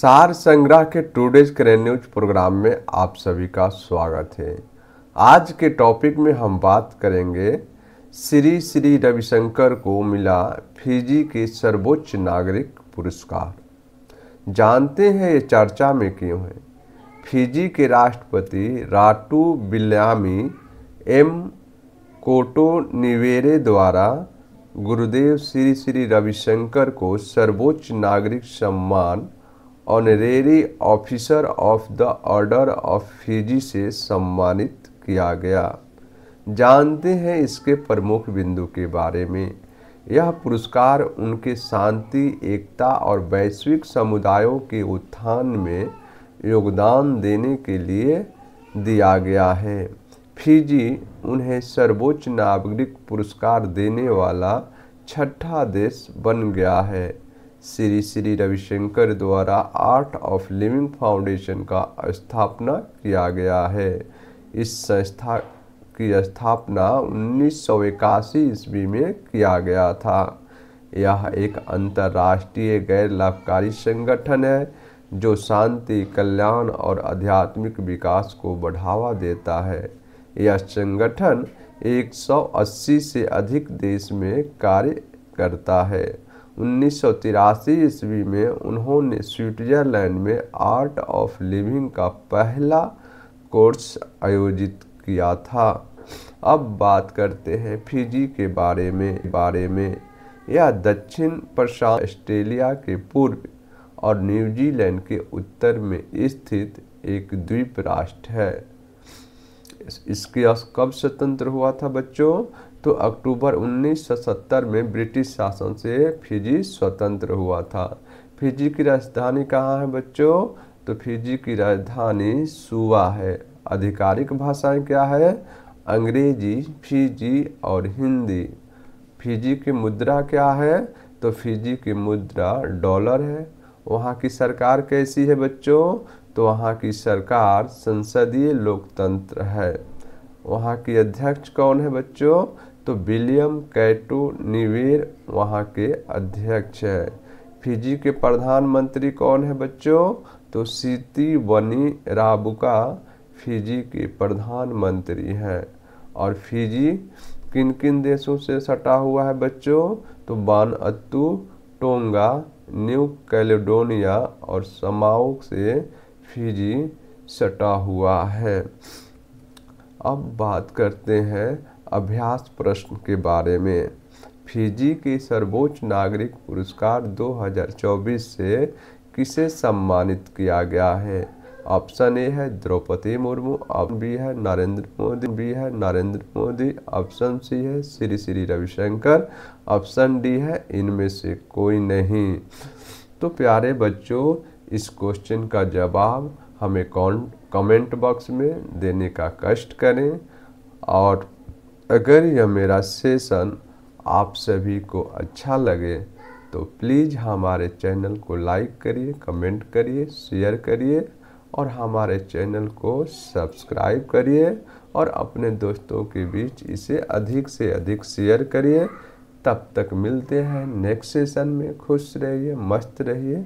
सार संग्रह के टूडेज करें न्यूज प्रोग्राम में आप सभी का स्वागत है आज के टॉपिक में हम बात करेंगे श्री श्री रविशंकर को मिला फिजी के सर्वोच्च नागरिक पुरस्कार जानते हैं ये चर्चा में क्यों है फिजी के राष्ट्रपति राटू बिल्यामी एम कोटो निवेरे द्वारा गुरुदेव श्री श्री रविशंकर को सर्वोच्च नागरिक सम्मान honorary officer of the order of Fiji से सम्मानित किया गया जानते हैं इसके प्रमुख बिंदु के बारे में यह पुरस्कार उनके शांति एकता और वैश्विक समुदायों के उत्थान में योगदान देने के लिए दिया गया है फिजी उन्हें सर्वोच्च नागरिक पुरस्कार देने वाला छठा देश बन गया है श्री श्री रविशंकर द्वारा आर्ट ऑफ लिविंग फाउंडेशन का स्थापना किया गया है इस संस्था की स्थापना उन्नीस सौ इक्यासी ईस्वी में किया गया था यह एक अंतर्राष्ट्रीय गैर लाभकारी संगठन है जो शांति कल्याण और आध्यात्मिक विकास को बढ़ावा देता है यह संगठन 180 से अधिक देश में कार्य करता है उन्नीस ईस्वी में उन्होंने स्विट्जरलैंड में आर्ट ऑफ लिविंग का पहला कोर्स आयोजित किया था अब बात करते हैं फिजी के बारे में बारे में यह दक्षिण प्रशांत ऑस्ट्रेलिया के पूर्व और न्यूजीलैंड के उत्तर में स्थित एक द्वीप राष्ट्र है इसके कब स्वतंत्र हुआ था बच्चों तो अक्टूबर 1970 में ब्रिटिश शासन से फिजी स्वतंत्र हुआ था फिजी की राजधानी कहाँ है बच्चों तो फिजी की राजधानी सुवा है आधिकारिक भाषाएं क्या है अंग्रेजी फिजी और हिंदी फिजी की मुद्रा क्या है तो फिजी की मुद्रा डॉलर है वहाँ की सरकार कैसी है बच्चों तो वहाँ की सरकार संसदीय लोकतंत्र है वहाँ की अध्यक्ष कौन है बच्चों तो विलियम कैटो निवेर वहाँ के अध्यक्ष है फिजी के प्रधानमंत्री कौन है बच्चों तो सीती वनी राबुका फिजी के प्रधानमंत्री हैं और फिजी किन किन देशों से सटा हुआ है बच्चों तो बान अत्तू टोंगा न्यू कैलिडोनिया और समाओ से फिजी सटा हुआ है अब बात करते हैं अभ्यास प्रश्न के बारे में फिजी के सर्वोच्च नागरिक पुरस्कार 2024 से किसे सम्मानित किया गया है ऑप्शन ए है द्रौपदी मुर्मू ऑप्शन बी है नरेंद्र मोदी बी है नरेंद्र मोदी ऑप्शन सी है श्री श्री रविशंकर ऑप्शन डी है इनमें से कोई नहीं तो प्यारे बच्चों इस क्वेश्चन का जवाब हमें कमेंट बॉक्स में देने का कष्ट करें और अगर यह मेरा सेशन आप सभी को अच्छा लगे तो प्लीज़ हमारे चैनल को लाइक करिए कमेंट करिए शेयर करिए और हमारे चैनल को सब्सक्राइब करिए और अपने दोस्तों के बीच इसे अधिक से अधिक शेयर करिए तब तक मिलते हैं नेक्स्ट सेशन में खुश रहिए मस्त रहिए